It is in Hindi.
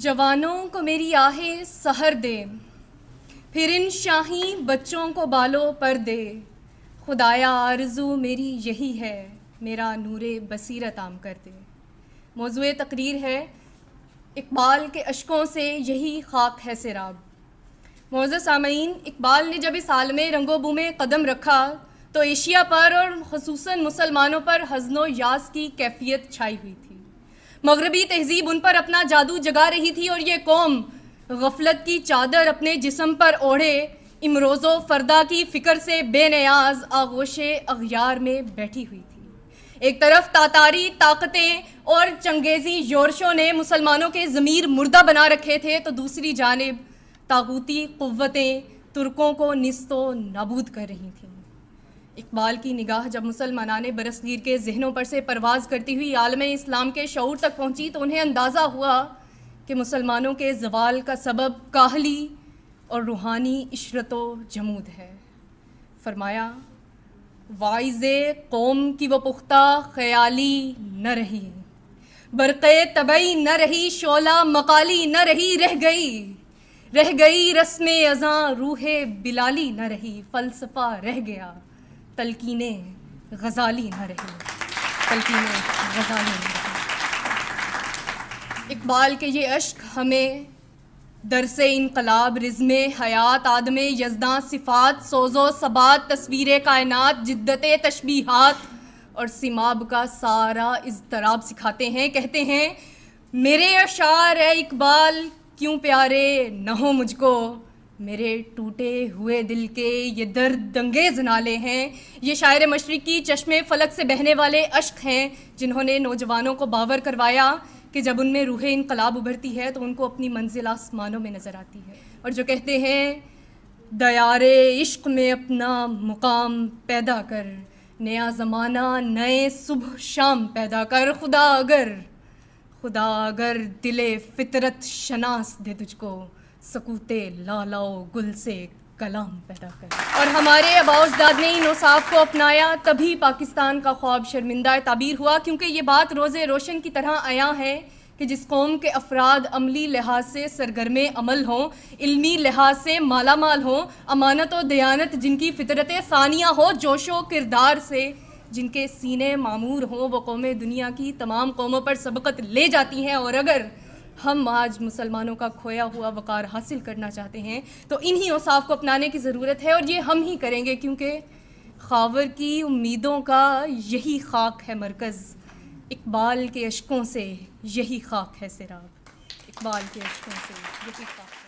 जवानों को मेरी आहें सहर दे फिर इन शाही बच्चों को बालों पर दे खुदाया आरजू मेरी यही है मेरा नूर बसीरत आम कर दे मौजू तकरीर है इकबाल के अशकों से यही खाक है सिराब मौजा सामीन इकबाल ने जब इस आलम रंगोबू में कदम रखा तो एशिया पर और खसूस मुसलमानों पर हजनो यास की कैफियत छाई हुई थी मगरबी तहजीब उन पर अपना जादू जगा रही थी और ये कौम गफलत की चादर अपने जिसम पर ओढ़े इमरोज़ो फरदा की फ़िक्र से बेनयाज़ आगोश अगियार में बैठी हुई थी एक तरफ तातारी ताकतें और चंगेज़ी योरशों ने मुसलमानों के ज़मीर मुर्दा बना रखे थे तो दूसरी जानब तागूती क़वतें तुर्कों को नस्तो नबूद कर रही थीं इकबाल की निगाह जब मुसलमान बरसगीर के जहनों पर से परवाज़ करती हुई आलम इस्लाम के शौर तक पहुँची तो उन्हें अंदाज़ा हुआ कि मुसलमानों के जवाल का सबब काहली और रूहानी इशरत जमूद है फरमाया वाइज कौम की वो पुख्ता ख्याली न रही बरक़ तबई न रही शोला मकाली न रही रह गई रह गई रस्म अज़ा रूहे बिलाली न रही फ़लसफ़ा रह गया तलकीने गजाली न रहे तलकीने गजाली ना रहे इकबाल के ये अश्क हमें दरस इनकलाब रिज्म हयात आदम यजदा सिफ़ात सोज़ो सबात तस्वीर कायनत जिद्दत तशबीहात और सिमाब का सारा इजतराब सिखाते हैं कहते हैं मेरे अशार है इकबाल क्यों प्यारे न हो मुझको मेरे टूटे हुए दिल के ये दर्द दंगे नाले हैं ये शायर मशरक़ी चश्मे फलक से बहने वाले अश्क हैं जिन्होंने नौजवानों को बावर करवाया कि जब उनमें रूह इनकलाब उभरती है तो उनको अपनी मंजिल आसमानों में नज़र आती है और जो कहते हैं दयारे इश्क में अपना मुकाम पैदा कर नया ज़माना नए सुबह शाम पैदा कर खुदा अगर खुदा अगर दिले फितरत शनास दे तुझको सकूते लालाओ गुल से कलाम पैदा कर और हमारे अबाउस दाद ने इन साहब को अपनाया तभी पाकिस्तान का ख्वाब शर्मिंदा ताबीर हुआ क्योंकि ये बात रोज़ रोशन की तरह आया है कि जिस कौम के अफराद अमली लिहाज से सरगर्म अमल हों इल्मी लिहाज से माला माल हों अमानत और दयानत जिनकी फितरत सानिया हो जोशो किरदार से जिनके सीने मामूर हों वो कौमें दुनिया की तमाम कौमों पर सबकत ले जाती हैं और अगर हम आज मुसलमानों का खोया हुआ वक़ार हासिल करना चाहते हैं तो इन्हीं औसाफ को अपनाने की ज़रूरत है और ये हम ही करेंगे क्योंकि खावर की उम्मीदों का यही खाक है मरकज़ इकबाल के अशकों से यही खाक है सिराग इकबाल के अशकों से यही खाक